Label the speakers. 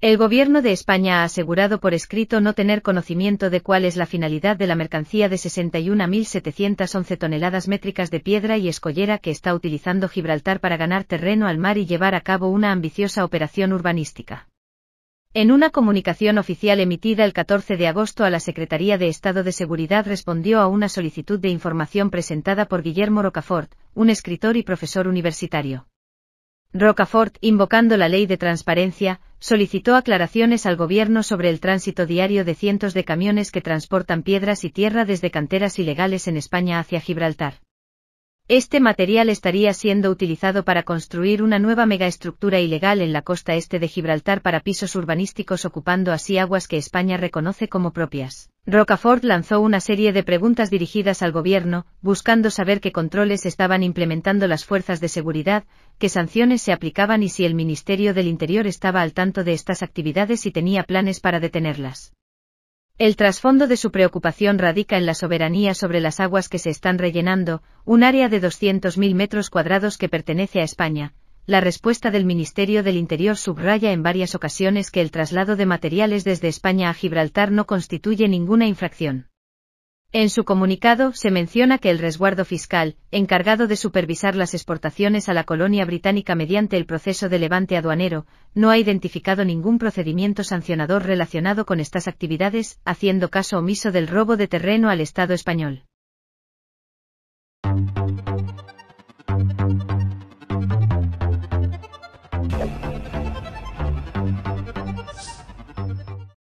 Speaker 1: El gobierno de España ha asegurado por escrito no tener conocimiento de cuál es la finalidad de la mercancía de 61.711 toneladas métricas de piedra y escollera que está utilizando Gibraltar para ganar terreno al mar y llevar a cabo una ambiciosa operación urbanística. En una comunicación oficial emitida el 14 de agosto a la Secretaría de Estado de Seguridad respondió a una solicitud de información presentada por Guillermo Rocafort, un escritor y profesor universitario. Rocafort, invocando la ley de transparencia, solicitó aclaraciones al gobierno sobre el tránsito diario de cientos de camiones que transportan piedras y tierra desde canteras ilegales en España hacia Gibraltar. Este material estaría siendo utilizado para construir una nueva megaestructura ilegal en la costa este de Gibraltar para pisos urbanísticos ocupando así aguas que España reconoce como propias. Rocafort lanzó una serie de preguntas dirigidas al gobierno, buscando saber qué controles estaban implementando las fuerzas de seguridad, qué sanciones se aplicaban y si el Ministerio del Interior estaba al tanto de estas actividades y tenía planes para detenerlas. El trasfondo de su preocupación radica en la soberanía sobre las aguas que se están rellenando, un área de 200.000 metros cuadrados que pertenece a España, la respuesta del Ministerio del Interior subraya en varias ocasiones que el traslado de materiales desde España a Gibraltar no constituye ninguna infracción. En su comunicado se menciona que el resguardo fiscal, encargado de supervisar las exportaciones a la colonia británica mediante el proceso de levante aduanero, no ha identificado ningún procedimiento sancionador relacionado con estas actividades, haciendo caso omiso del robo de terreno al Estado español.